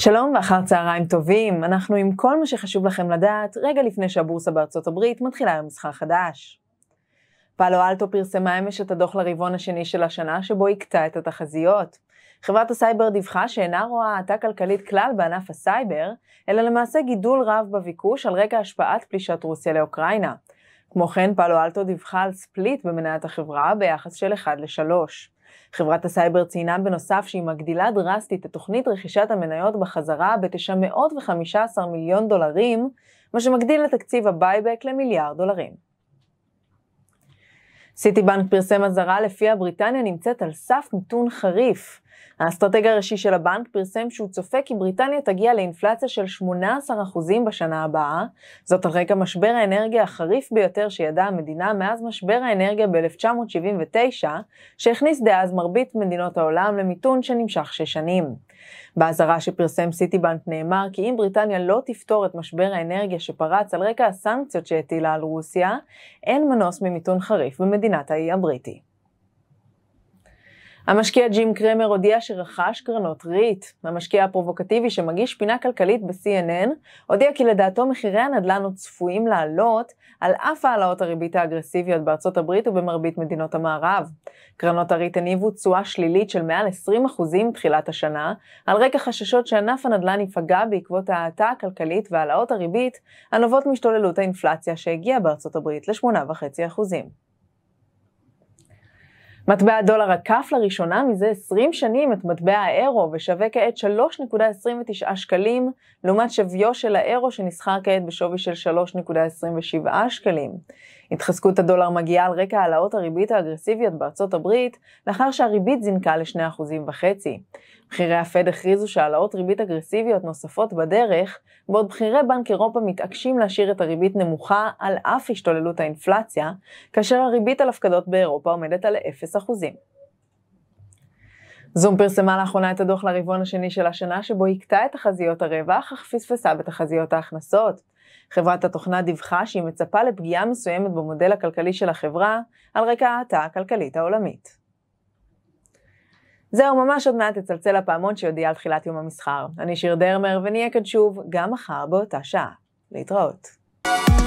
שלום ואחר צהריים טובים, אנחנו עם כל מה שחשוב לכם לדעת רגע לפני שהבורסה בארצות הברית מתחילה היום מסחר חדש. פאלו אלטו פרסמה אמש את הדוח לרבעון השני של השנה שבו הכתה את התחזיות. חברת הסייבר דיווחה שאינה רואה האטה כלכלית כלל בענף הסייבר, אלא למעשה גידול רב בביקוש על רקע השפעת פלישת רוסיה לאוקראינה. כמו כן, פאלו אלטו דיווחה על ספליט במניית החברה ביחס של 1 ל-3. חברת הסייבר ציינה בנוסף שהיא מגדילה דרסטית את תוכנית רכישת המניות בחזרה ב-915 מיליון דולרים, מה שמגדיל את תקציב הבייבק למיליארד דולרים. סיטי בנק פרסם אזהרה לפיה בריטניה נמצאת על סף מיתון חריף. האסטרטג הראשי של הבנק פרסם שהוא צופה כי בריטניה תגיע לאינפלציה של 18% בשנה הבאה, זאת על רקע משבר האנרגיה החריף ביותר שידעה המדינה מאז משבר האנרגיה ב-1979, שהכניס דאז מרבית מדינות העולם למיתון שנמשך שש שנים. באזהרה שפרסם סיטי בנק נאמר כי אם בריטניה לא תפתור את משבר האנרגיה שפרץ על רקע הסנקציות שהטילה על רוסיה, אין מנוס ממיתון חריף במדינת האי הבריטי. המשקיע ג'ים קרמר הודיע שרכש קרנות ריט. המשקיע הפרובוקטיבי שמגיש פינה כלכלית ב-CNN הודיע כי לדעתו מחירי הנדל"ן עוד צפויים לעלות על אף העלאות הריבית האגרסיביות בארצות הברית ובמרבית מדינות המערב. קרנות הריט הניבו תשואה שלילית של מעל 20% מתחילת השנה, על רקע חששות שענף הנדל"ן ייפגע בעקבות ההאטה הכלכלית והעלאות הריבית הנובעות משתוללות האינפלציה שהגיעה בארצות הברית ל-8.5%. מטבע הדולר עקף לראשונה מזה 20 שנים את מטבע האירו ושווה כעת 3.29 שקלים, לעומת שוויו של האירו שנסחר כעת בשווי של 3.27 שקלים. התחזקות הדולר מגיעה על רקע העלאות הריבית האגרסיביות בארצות הברית, לאחר שהריבית זינקה ל-2.5%. בכירי הפד הכריזו שהעלאות ריבית אגרסיביות נוספות בדרך, בעוד בכירי בנק אירופה מתעקשים להשאיר את הריבית נמוכה על אף השתוללות האינפלציה, כאשר הריבית על הפקדות באירופה עומדת על 0%. זום פרסמה לאחרונה את הדוח לרבעון השני של השנה שבו הכתה את תחזיות הרווח אך פספסה בתחזיות ההכנסות. חברת התוכנה דיווחה שהיא מצפה לפגיעה מסוימת במודל הכלכלי של החברה על רקע ההאטה הכלכלית העולמית. זהו, ממש עוד מעט תצלצל הפעמון שיודיע על תחילת יום המסחר. אני שיר דרמר, ונהיה כאן שוב גם מחר באותה שעה. להתראות.